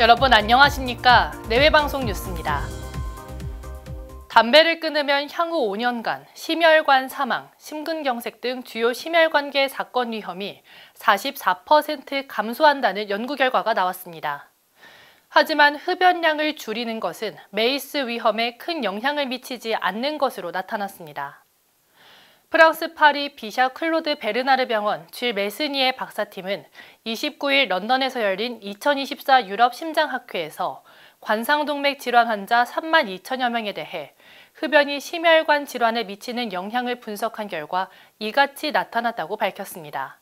여러분 안녕하십니까? 내외방송 뉴스입니다. 담배를 끊으면 향후 5년간 심혈관 사망, 심근경색 등 주요 심혈관계 사건 위험이 44% 감소한다는 연구 결과가 나왔습니다. 하지만 흡연량을 줄이는 것은 메이스 위험에 큰 영향을 미치지 않는 것으로 나타났습니다. 프랑스 파리 비샤 클로드 베르나르 병원 줄 메스니의 박사팀은 29일 런던에서 열린 2024 유럽 심장학회에서 관상동맥 질환 환자 3만 2천여 명에 대해 흡연이 심혈관 질환에 미치는 영향을 분석한 결과 이같이 나타났다고 밝혔습니다.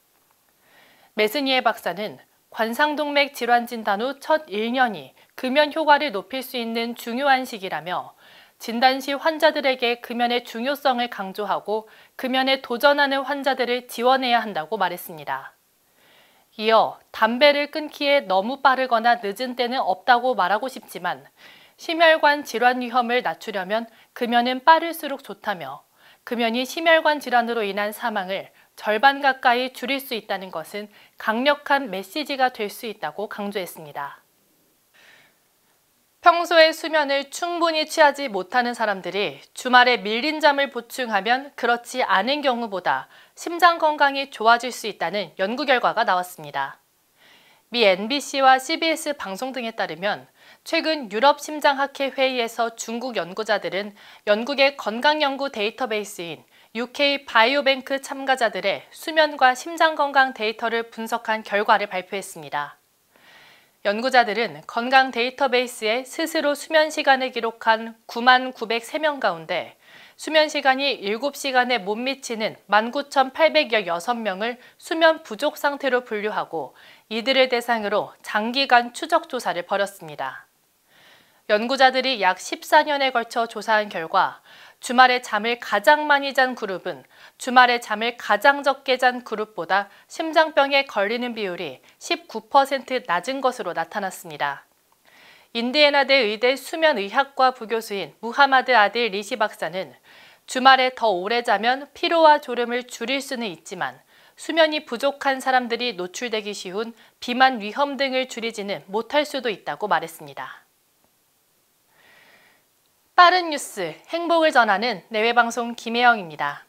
메스니에 박사는 관상동맥 질환 진단 후 첫 1년이 금연 효과를 높일 수 있는 중요한 시기라며 진단 시 환자들에게 금연의 중요성을 강조하고 금연에 도전하는 환자들을 지원해야 한다고 말했습니다. 이어 담배를 끊기에 너무 빠르거나 늦은 때는 없다고 말하고 싶지만 심혈관 질환 위험을 낮추려면 금연은 빠를수록 좋다며 금연이 심혈관 질환으로 인한 사망을 절반 가까이 줄일 수 있다는 것은 강력한 메시지가 될 수 있다고 강조했습니다. 평소에 수면을 충분히 취하지 못하는 사람들이 주말에 밀린 잠을 보충하면 그렇지 않은 경우보다 심장 건강이 좋아질 수 있다는 연구 결과가 나왔습니다. 미 NBC와 CBS 방송 등에 따르면 최근 유럽 심장학회 회의에서 중국 연구자들은 영국의 건강연구 데이터베이스인 UK 바이오뱅크 참가자들의 수면과 심장 건강 데이터를 분석한 결과를 발표했습니다. 연구자들은 건강 데이터베이스에 스스로 수면 시간을 기록한 9만 903명 가운데 수면 시간이 7시간에 못 미치는 19,806명을 수면 부족 상태로 분류하고 이들을 대상으로 장기간 추적 조사를 벌였습니다. 연구자들이 약 14년에 걸쳐 조사한 결과 주말에 잠을 가장 많이 잔 그룹은 주말에 잠을 가장 적게 잔 그룹보다 심장병에 걸리는 비율이 19% 낮은 것으로 나타났습니다. 인디애나대 의대 수면의학과 부교수인 무하마드 아딜 리시 박사는 주말에 더 오래 자면 피로와 졸음을 줄일 수는 있지만 수면이 부족한 사람들이 노출되기 쉬운 비만 위험 등을 줄이지는 못할 수도 있다고 말했습니다. 빠른 뉴스 행복을 전하는 내외방송 김혜영입니다.